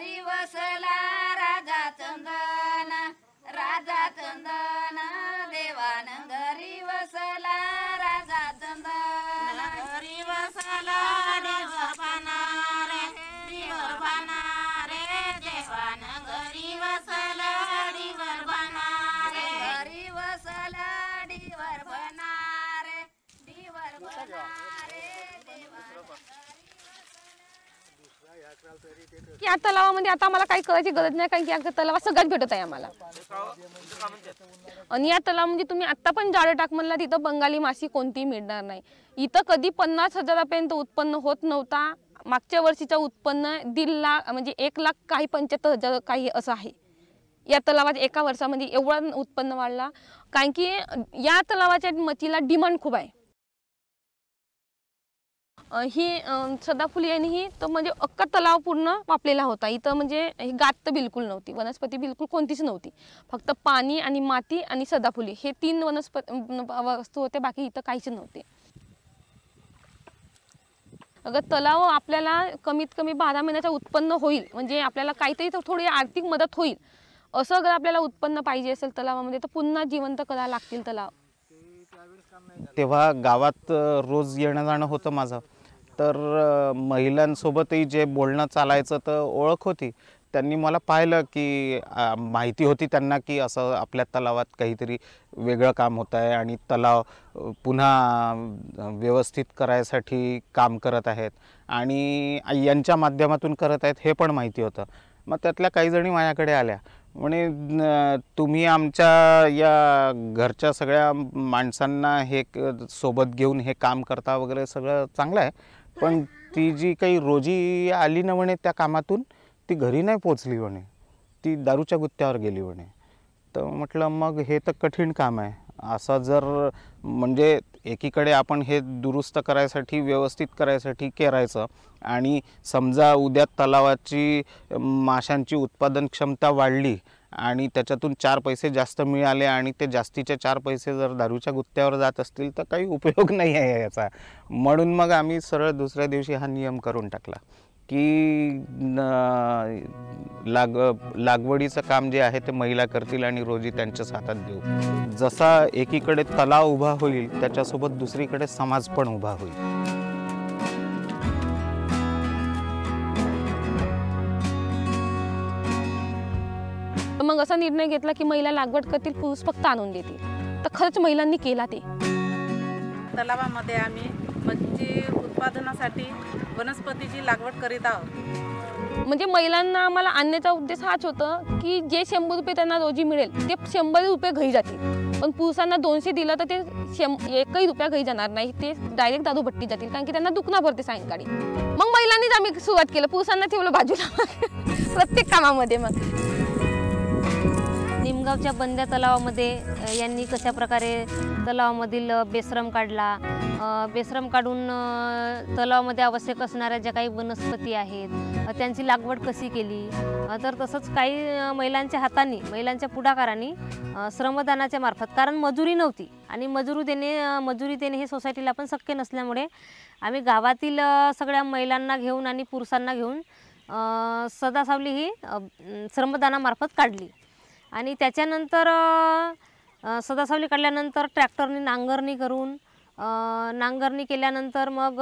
घरी बसला राजा चंदन राजा चंदन देवानंद या तलावामध्ये आता आम्हाला काही करायची गरज नाही कारण की आमचा तलावा सगळ्यात भेटत आहे आम्हाला आणि या तलावामध्ये तुम्ही आत्ता पण जाडं टाक म्हणला तिथं बंगाली माशी कोणतीही मिळणार नाही इथं कधी पन्नास हजारापर्यंत उत्पन्न होत नव्हता मागच्या वर्षीचा उत्पन्न दीड लाख म्हणजे एक लाख काही पंच्याहत्तर हजार काही असं आहे या तलावात एका वर्षामध्ये एवढं उत्पन्न वाढला कारण की या तलावाच्या मच्छीला डिमांड खूप आहे ही सदाफुली यांनी ही तर म्हणजे अक्का तलाव पूर्ण वापलेला होता इथं म्हणजे ही गात बिलकुल नव्हती वनस्पती बिलकुल कोणतीच नव्हती फक्त पाणी आणि माती आणि सदाफुली हे तीन वनस्पती वस्तू होते बाकी इथं काहीच नव्हते अगं तलाव आपल्याला कमीत कमी बारा महिन्याचं उत्पन्न होईल म्हणजे आपल्याला काहीतरी थोडी आर्थिक मदत होईल असं अगर आपल्याला उत्पन्न पाहिजे असेल तलावामध्ये तर पुन्हा जिवंत करायला लागतील तलाव तेव्हा गावात रोज येणं जाणं होतं माझं तर महिलांसोबतही जे बोलणं चालायचं तर ओळख होती त्यांनी मला पाहिलं की माहिती होती त्यांना की असं आपल्या तलावात काहीतरी वेगळं काम होत आहे आणि तलाव पुन्हा व्यवस्थित करायसाठी काम करत आहेत आणि यांच्या माध्यमातून करत आहेत हे पण माहिती होतं मग त्यातल्या काही जणी माझ्याकडे आल्या म्हणे तुम्ही आमच्या या घरच्या सगळ्या माणसांना हे सोबत घेऊन हे काम करता वगैरे सगळं चांगलं आहे पण ती जी काही रोजी आली ना म्हणे त्या कामातून ती घरी नाही पोचली म्हणे ती दारूच्या गुत्त्यावर गेली म्हणे तर म्हटलं मग हे तर कठीण काम आहे असा जर म्हणजे एकीकडे आपण हे दुरुस्त करायसाठी व्यवस्थित करायसाठी करायचं आणि समजा उद्या तलावाची माशांची उत्पादन क्षमता वाढली आणि त्याच्यातून चार पैसे जास्त मिळाले आणि ते जास्तीचे चार पैसे जर दारूच्या गुत्त्यावर जात असतील तर काही उपयोग नाही आहे याचा म्हणून मग आम्ही सरळ दुसऱ्या दिवशी हा नियम करून टाकला की लाग लागवडीचं काम जे आहे ते महिला करतील आणि रोजी त्यांच्या हातात देऊ जसा एकीकडे तलाव उभा होईल त्याच्यासोबत दुसरीकडे समाज पण उभा होईल मग असा निर्णय घेतला की महिला लागवड करतील पुरुष फक्त आणून देतील तर खरंच महिलांनी केला ते तलावामध्ये आम्ही मच्छी उत्पादनासाठी वनस्पतीची लागवड करीत आहोत म्हणजे महिलांना आम्हाला आणण्याचा उद्देश हाच होता की जे शंभर रुपये त्यांना रोजी मिळेल ते शंभर रुपये घरी जातील पण पुरुषांना दोनशे दिलं तर ते शं एकही रुपया घरी जाणार नाही ते डायरेक्ट भट्टी जातील कारण की त्यांना दुखणार भरते सायंकाळी मग महिलांनीच आम्ही सुरुवात केलं पुरुषांना ठेवलं बाजूला प्रत्येक कामामध्ये मग च्या बंद्या तलावामध्ये यांनी कशा प्रकारे तलावामधील बेसरम काढला बेसरम काढून तलावामध्ये आवश्यक असणाऱ्या ज्या काही वनस्पती आहेत त्यांची लागवड कशी केली तर तसंच काही महिलांच्या हातांनी महिलांच्या पुढाकाराने श्रमदानाच्या मार्फत कारण मजुरी नव्हती आणि मजुरी देणे मजुरी देणे हे सोसायटीला पण शक्य नसल्यामुळे आम्ही गावातील सगळ्या महिलांना घेऊन आणि पुरुषांना घेऊन सदासावली ही श्रमदानामार्फत काढली आणि त्याच्यानंतर सदासावली काढल्यानंतर ट्रॅक्टरने नांगरणी करून नांगरणी केल्यानंतर मग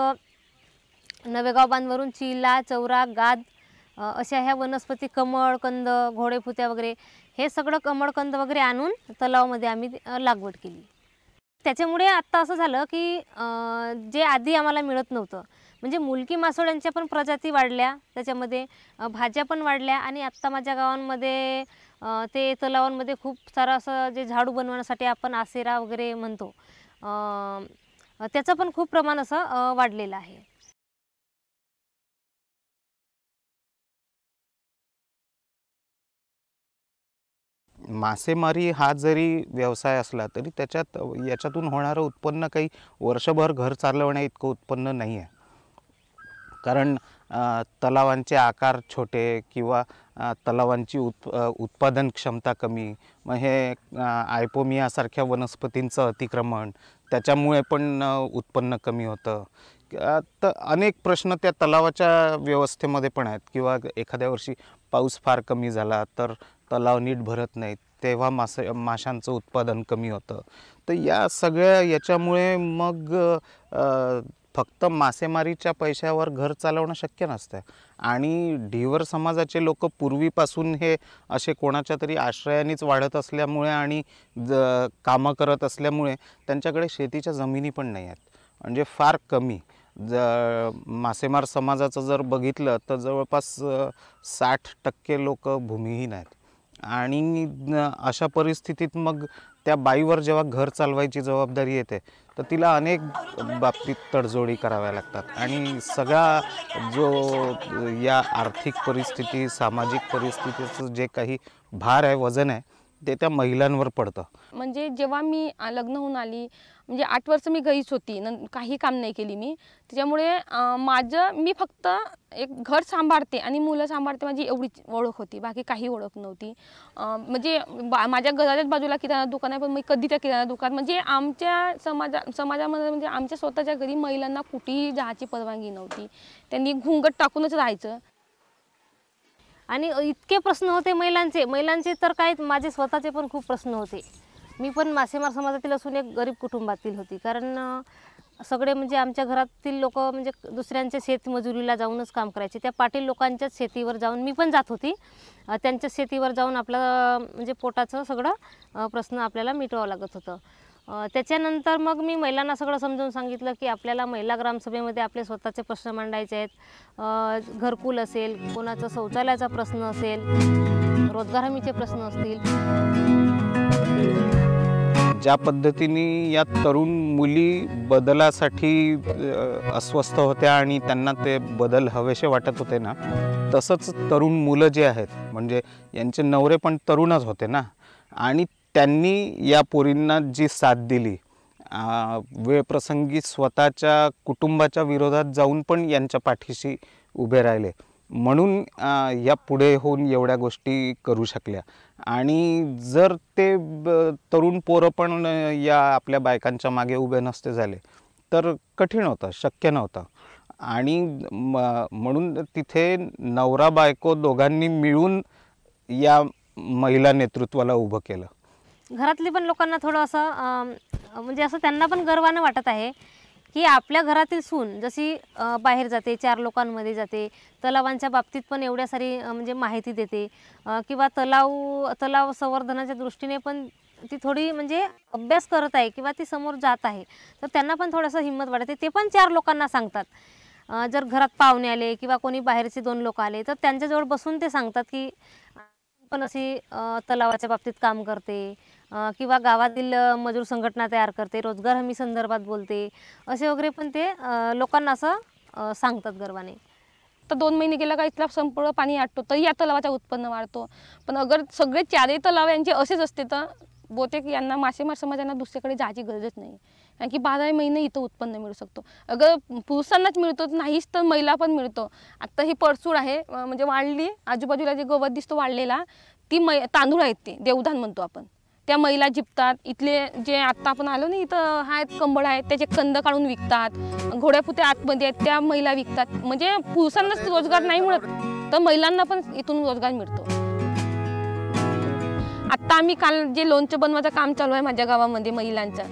नवेगाव बांधवरून चिला चौरा गाद अशा ह्या वनस्पती कमळ कंद घोडेफुत्या वगैरे हे सगळं कमळकंद वगैरे आणून तलावामध्ये आम्ही लागवड केली त्याच्यामुळे आत्ता असं झालं की जे आधी आम्हाला मिळत नव्हतं म्हणजे मुलकी मासोळ्यांच्या पण प्रजाती वाढल्या त्याच्यामध्ये भाज्या पण वाढल्या आणि आत्ता माझ्या गावांमध्ये ते तलावांमध्ये खूप सारं असं जे झाडू बनवण्यासाठी आपण आसेरा वगैरे म्हणतो त्याचं पण खूप प्रमाण असं वाढलेलं आहे मासेमारी हा जरी व्यवसाय असला तरी त्याच्यात याच्यातून होणारं उत्पन्न काही वर्षभर घर चालवण्या इतकं उत्पन्न नाही आहे कारण तलावांचे आकार छोटे किंवा तलावांची उत् उत्पादन क्षमता कमी मग हे आयपोमियासारख्या वनस्पतींचं अतिक्रमण त्याच्यामुळे पण उत्पन्न कमी होतं तर अनेक प्रश्न त्या तलावाच्या व्यवस्थेमध्ये पण आहेत किंवा एखाद्या वर्षी पाऊस फार कमी झाला तर तलाव नीट भरत नाहीत तेव्हा मासे माशांचं उत्पादन कमी होतं तर या सगळ्या याच्यामुळे मग फक्त मासेमारीच्या पैशावर घर चालवणं शक्य नसतं आणि ढिवर समाजाचे लोक पूर्वीपासून हे असे कोणाच्या तरी आश्रयानेच वाढत असल्यामुळे आणि ज कामं करत असल्यामुळे त्यांच्याकडे शेतीच्या जमिनी पण नाही आहेत म्हणजे फार कमी ज मासेमार समाजाचं जर बघितलं तर जवळपास साठ टक्के लोक भूमिहीन आहेत आणि अशा परिस्थितीत मग त्या बाईवर जेव्हा घर चालवायची जबाबदारी येते तर तिला अनेक बाबतीत तडजोडी कराव्या लागतात आणि सगळा जो या आर्थिक परिस्थिती सामाजिक परिस्थितीचं जे काही भार आहे वजन आहे ते त्या महिलांवर पडतं म्हणजे जेव्हा मी लग्न होऊन आली म्हणजे आठ वर्ष मी घरीच होती काही काम नाही केली मी त्याच्यामुळे माझं मी फक्त एक घर सांभाळते आणि मुलं सांभाळते माझी एवढीच ओळख होती बाकी काही ओळख नव्हती म्हणजे माझ्या घराच्याच बाजूला किराणा दुकान आहे पण मी कधी त्या किराणा दुकान म्हणजे आमच्या समाजा समाजामध्ये म्हणजे आमच्या स्वतःच्या घरी महिलांना कुठेही जायची परवानगी नव्हती त्यांनी घुंगट टाकूनच राहायचं आणि इतके प्रश्न होते महिलांचे महिलांचे तर काय माझे स्वतःचे पण खूप प्रश्न होते मी पण मासेमार समाजातील असून एक गरीब कुटुंबातील होती कारण सगळे म्हणजे आमच्या घरातील लोक म्हणजे दुसऱ्यांच्या शेतमजुरीला जाऊनच काम करायचे त्या पाटील लोकांच्याच शेतीवर जाऊन मी पण जात होती त्यांच्या शेतीवर जाऊन आपलं म्हणजे पोटाचं सगळं प्रश्न आपल्याला मिटवावं लागत होतं त्याच्यानंतर मग मी महिलांना सगळं समजून सांगितलं की आपल्याला महिला ग्रामसभेमध्ये आपले स्वतःचे प्रश्न मांडायचे आहेत घरकुल असेल कोणाचं शौचालयाचा प्रश्न असेल रोजगार हमीचे प्रश्न असतील ज्या पद्धतीने या तरुण मुली बदलासाठी अस्वस्थ होत्या आणि त्यांना ते बदल हवेसे वाटत होते ना तसंच तरुण मुलं जे आहेत म्हणजे यांचे नवरे पण तरुणच होते ना आणि त्यांनी या पोरींना जी साथ दिली वेळप्रसंगी स्वतःच्या कुटुंबाच्या विरोधात जाऊन पण यांच्या पाठीशी उभे राहिले म्हणून या पुढे होऊन एवढ्या गोष्टी करू शकल्या आणि जर ते तरुण पोरं पण या आपल्या बायकांच्या मागे उभे नसते झाले तर कठीण होतं शक्य नव्हतं आणि म म्हणून तिथे नवरा बायको दोघांनी मिळून या महिला नेतृत्वाला उभं केलं घरातली पण लोकांना थोडं असं म्हणजे असं त्यांना पण गर्वानं वाटत आहे की आपल्या घरातील सून जशी बाहेर जाते चार लोकांमध्ये जाते तलावांच्या बाबतीत पण एवढ्या सारी म्हणजे माहिती देते किंवा तलाव तलाव संवर्धनाच्या दृष्टीने पण ती थोडी म्हणजे अभ्यास करत आहे किंवा ती समोर जात आहे तर त्यांना पण थोडंसं हिंमत वाटते ते पण चार लोकांना सांगतात जर घरात पाहुणे आले किंवा कोणी बाहेरचे दोन लोक आले तर त्यांच्याजवळ बसून ते सांगतात की पण अशी तलावाच्या बाबतीत काम करते किंवा गावातील मजूर संघटना तयार करते रोजगार हमी संदर्भात बोलते असे वगैरे पण ते लोकांना असं सांगतात गर्वाने तर दोन महिने गेला का इथला संपूर्ण पाणी आटतो तर या तलावाचा उत्पन्न वाढतो पण अगर सगळे चारही तलाव यांचे असेच असते तर बहुतेक यांना मासेमार समाजांना दुसऱ्याकडे जायची गरजच नाही कारण की बाराही महिने इथं उत्पन्न मिळू शकतो अगर पुरुषांनाच मिळतो नाहीच तर महिला पण मिळतो आत्ता ही परसूड आहे म्हणजे वाढली आजूबाजूला जे गवत दिसतो वाढलेला ती मै तांदूळ आहेत ते देवधान म्हणतो आपण त्या महिला जिपतात इथले जे आत्ता आपण आलो ना इथं आहेत कंबळ आहेत त्याचे कंद काढून विकतात घोड्यापुते आतमध्ये आहेत त्या महिला विकतात म्हणजे पुरुषांनाच रोजगार नाही मिळत तर महिलांना पण इथून रोजगार मिळतो आत्ता आम्ही काल जे लोणचं बनवायचं काम चालू आहे माझ्या गावामध्ये महिलांचं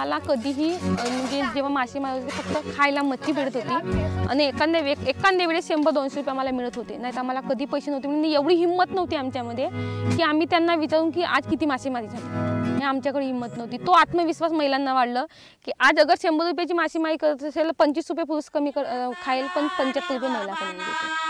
मला कधीही म्हणजे जेव्हा मासे मारायचे फक्त खायला मच्छी मिळत होती आणि एखाद्या वेळ एखाद्या वेळेस शंभर दोनशे रुपये आम्हाला मिळत होते नाही तर आम्हाला कधी पैसे नव्हते म्हणजे एवढी हिंमत नव्हती आमच्यामध्ये की आम्ही त्यांना विचारून की आज किती मासेमारी झाली हे म्हणजे आमच्याकडे हिंमत नव्हती तो आत्मविश्वास महिलांना वाढलं की आज अगर शंभर रुपयाची मासेमारी करत असेल पंचवीस रुपये पुरुष कमी कर खाईल पण पंच्याहत्तर रुपये महिला कमी